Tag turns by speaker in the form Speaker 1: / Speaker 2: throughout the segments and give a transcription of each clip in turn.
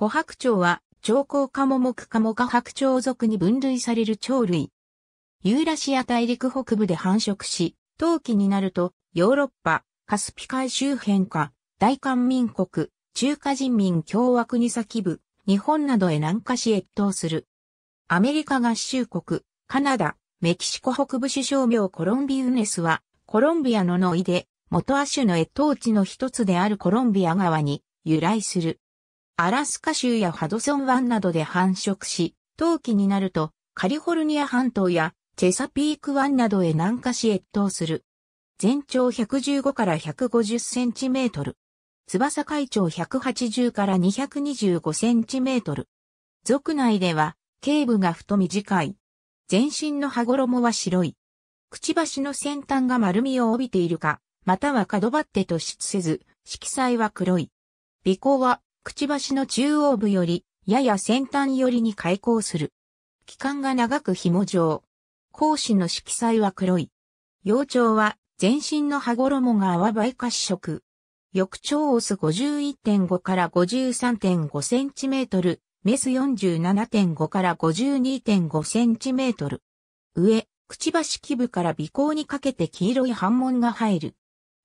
Speaker 1: 琥珀蝶は、長江科モク科モ科白鳥属に分類される鳥類。ユーラシア大陸北部で繁殖し、冬季になると、ヨーロッパ、カスピ海周辺か、大韓民国、中華人民共和国先部、日本などへ南下し越冬する。アメリカ合衆国、カナダ、メキシコ北部首相名コロンビウネスは、コロンビアのノイで、元亜種の越冬地の一つであるコロンビア川に由来する。アラスカ州やハドソン湾などで繁殖し、冬季になるとカリフォルニア半島やチェサピーク湾などへ南下し越冬する。全長115から150センチメートル。翼海長180から225センチメートル。族内では、頸部が太短い。全身の羽衣は白い。くちばしの先端が丸みを帯びているか、または角張って突出せず、色彩は黒い。尾行はくちばしの中央部より、やや先端寄りに開口する。器官が長く紐状。講子の色彩は黒い。幼鳥は全身の歯衣が泡ば褐色。翼鳥オス51.5から53.5センチメートル、メス47.5から52.5センチメートル。上、くちばし基部から鼻孔にかけて黄色い斑紋が入る。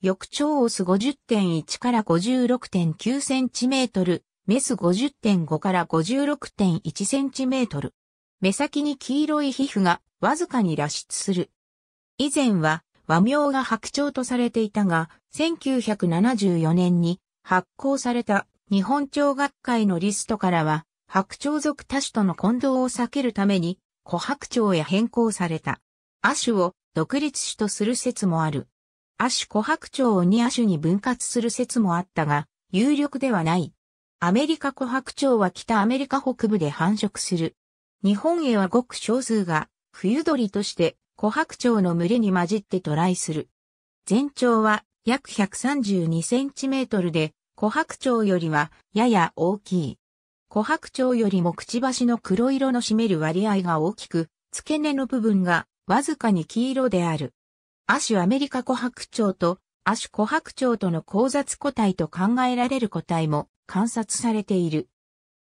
Speaker 1: 翼長オス50.1から56.9センチメートル、メス50.5から56.1センチメートル。目先に黄色い皮膚がわずかに脱出する。以前は和名が白鳥とされていたが、1974年に発行された日本鳥学会のリストからは、白鳥族多種との混同を避けるために、琥珀鳥へ変更された。亜種を独立種とする説もある。亜種チョ鳥を2亜種に分割する説もあったが、有力ではない。アメリカチョ鳥は北アメリカ北部で繁殖する。日本へはごく少数が、冬鳥としてチョ鳥の群れに混じって渡来する。全長は約1 3 2トルで、チョ鳥よりはやや大きい。チョ鳥よりもくちばしの黒色の占める割合が大きく、付け根の部分がわずかに黄色である。亜種アメリカ琥珀鳥と亜種琥珀鳥との交雑個体と考えられる個体も観察されている。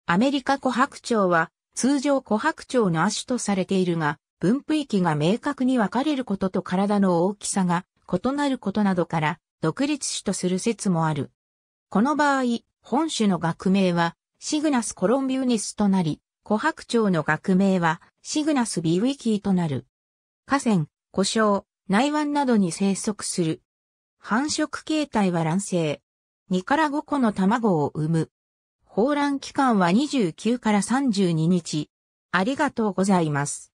Speaker 1: アメリカ琥珀鳥は通常琥珀鳥の亜種とされているが、分布域が明確に分かれることと体の大きさが異なることなどから独立種とする説もある。この場合、本種の学名はシグナスコロンビウニスとなり、琥珀鳥の学名はシグナスビウィキーとなる。河川、故障、内湾などに生息する。繁殖形態は卵生。2から5個の卵を産む。放卵期間は29から32日。ありがとうございます。